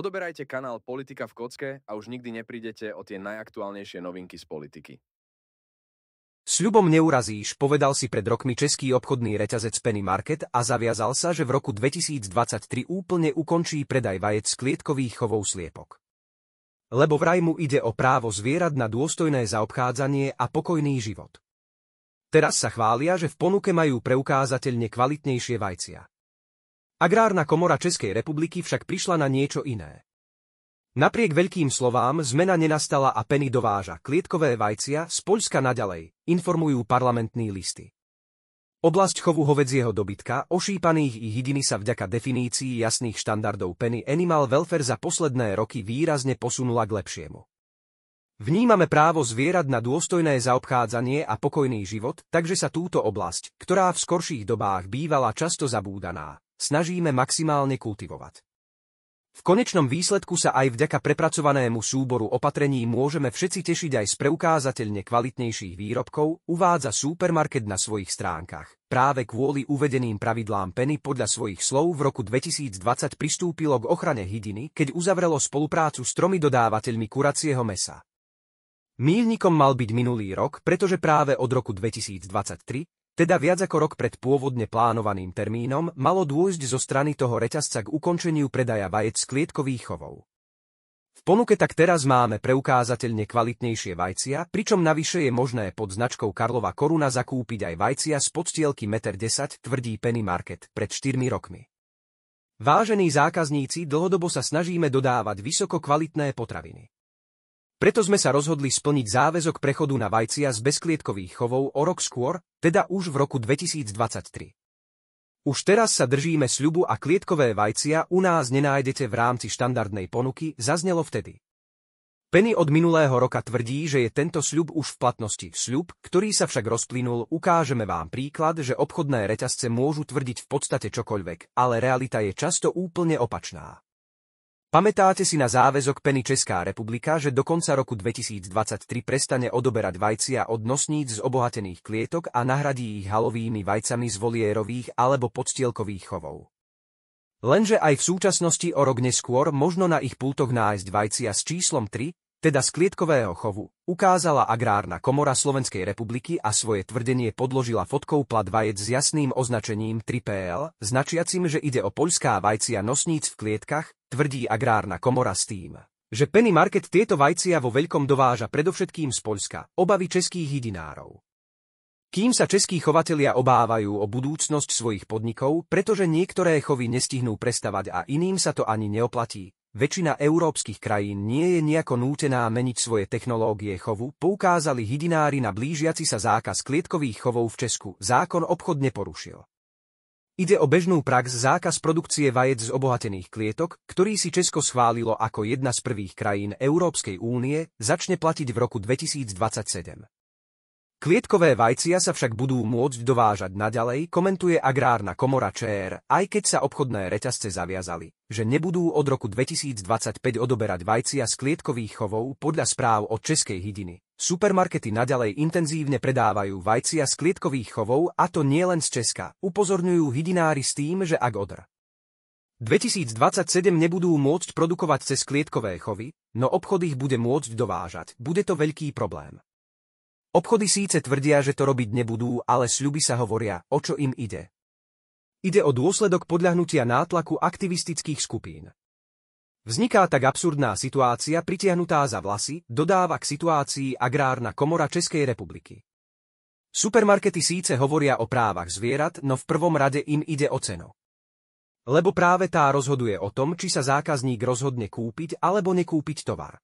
Odoberajte kanál Politika v kocke a už nikdy neprídete o tie najaktuálnejšie novinky z politiky. Sľubom neurazíš, povedal si pred rokmi český obchodný reťazec Penny Market a zaviazal sa, že v roku 2023 úplne ukončí predaj vajec z klietkových chovov sliepok. Lebo vraj mu ide o právo zvierat na dôstojné zaobchádzanie a pokojný život. Teraz sa chvália, že v ponuke majú preukázateľne kvalitnejšie vajcia. Agrárna komora Českej republiky však prišla na niečo iné. Napriek veľkým slovám zmena nenastala a Penny dováža klietkové vajcia z Poľska naďalej, informujú parlamentní listy. Oblasť chovu hovedzieho dobytka, ošípaných i hydiny sa vďaka definícii jasných štandardov peny Animal Welfare za posledné roky výrazne posunula k lepšiemu. Vnímame právo zvierat na dôstojné zaobchádzanie a pokojný život, takže sa túto oblasť, ktorá v skorších dobách bývala často zabúdaná, snažíme maximálne kultivovať. V konečnom výsledku sa aj vďaka prepracovanému súboru opatrení môžeme všetci tešiť aj z preukázateľne kvalitnejších výrobkov, uvádza supermarket na svojich stránkach. Práve kvôli uvedeným pravidlám Penny podľa svojich slov v roku 2020 pristúpilo k ochrane hydiny, keď uzavrelo spoluprácu s tromi dodávateľmi kuracieho mesa. Mílnikom mal byť minulý rok, pretože práve od roku 2023 teda viac ako rok pred pôvodne plánovaným termínom, malo dôjsť zo strany toho reťazca k ukončeniu predaja vajec z klietkových chovov. V ponuke tak teraz máme preukázateľne kvalitnejšie vajcia, pričom navyše je možné pod značkou Karlova Koruna zakúpiť aj vajcia z podstielky 1,10 m, tvrdí Penny Market pred 4 rokmi. Vážení zákazníci, dlhodobo sa snažíme dodávať vysoko kvalitné potraviny. Preto sme sa rozhodli splniť záväzok prechodu na vajcia z bezklietkových chovov o rok skôr, teda už v roku 2023. Už teraz sa držíme sľubu a klietkové vajcia u nás nenájdete v rámci štandardnej ponuky, zaznelo vtedy. Penny od minulého roka tvrdí, že je tento sľub už v platnosti. Sľub, ktorý sa však rozplynul, ukážeme vám príklad, že obchodné reťazce môžu tvrdiť v podstate čokoľvek, ale realita je často úplne opačná. Pamätáte si na záväzok Peny Česká republika, že do konca roku 2023 prestane odoberať vajcia od nosníc z obohatených klietok a nahradí ich halovými vajcami z volierových alebo podstielkových chovov. Lenže aj v súčasnosti o rok neskôr možno na ich pultoch nájsť vajcia s číslom 3, teda z klietkového chovu, ukázala Agrárna komora Slovenskej republiky a svoje tvrdenie podložila fotkou plat vajec s jasným označením 3PL, značiacim, že ide o poľská vajcia nosníc v klietkach, tvrdí agrárna komora s tým, že Penny Market tieto vajcia vo veľkom dováža predovšetkým z Poľska, obavy českých hydinárov. Kým sa českí chovatelia obávajú o budúcnosť svojich podnikov, pretože niektoré chovy nestihnú prestavať a iným sa to ani neoplatí, väčšina európskych krajín nie je nejako nútená meniť svoje technológie chovu, poukázali hydinári na blížiaci sa zákaz klietkových chovov v Česku, zákon obchod neporušil. Ide o bežnú prax zákaz produkcie vajec z obohatených klietok, ktorý si Česko schválilo ako jedna z prvých krajín Európskej únie, začne platiť v roku 2027. Klietkové vajcia sa však budú môcť dovážať naďalej, komentuje agrárna komora ČR, aj keď sa obchodné reťazce zaviazali, že nebudú od roku 2025 odoberať vajcia z klietkových chovov podľa správ od Českej hydiny. Supermarkety naďalej intenzívne predávajú vajcia z klietkových chovov a to nie len z Česka, upozorňujú hydinári s tým, že ak odr. 2027 nebudú môcť produkovať cez klietkové chovy, no obchod ich bude môcť dovážať, bude to veľký problém. Obchody síce tvrdia, že to robiť nebudú, ale sľuby sa hovoria, o čo im ide. Ide o dôsledok podľahnutia nátlaku aktivistických skupín. Vzniká tak absurdná situácia pritiahnutá za vlasy, dodáva k situácii Agrárna komora Českej republiky. Supermarkety síce hovoria o právach zvierat, no v prvom rade im ide o cenu. Lebo práve tá rozhoduje o tom, či sa zákazník rozhodne kúpiť alebo nekúpiť tovar.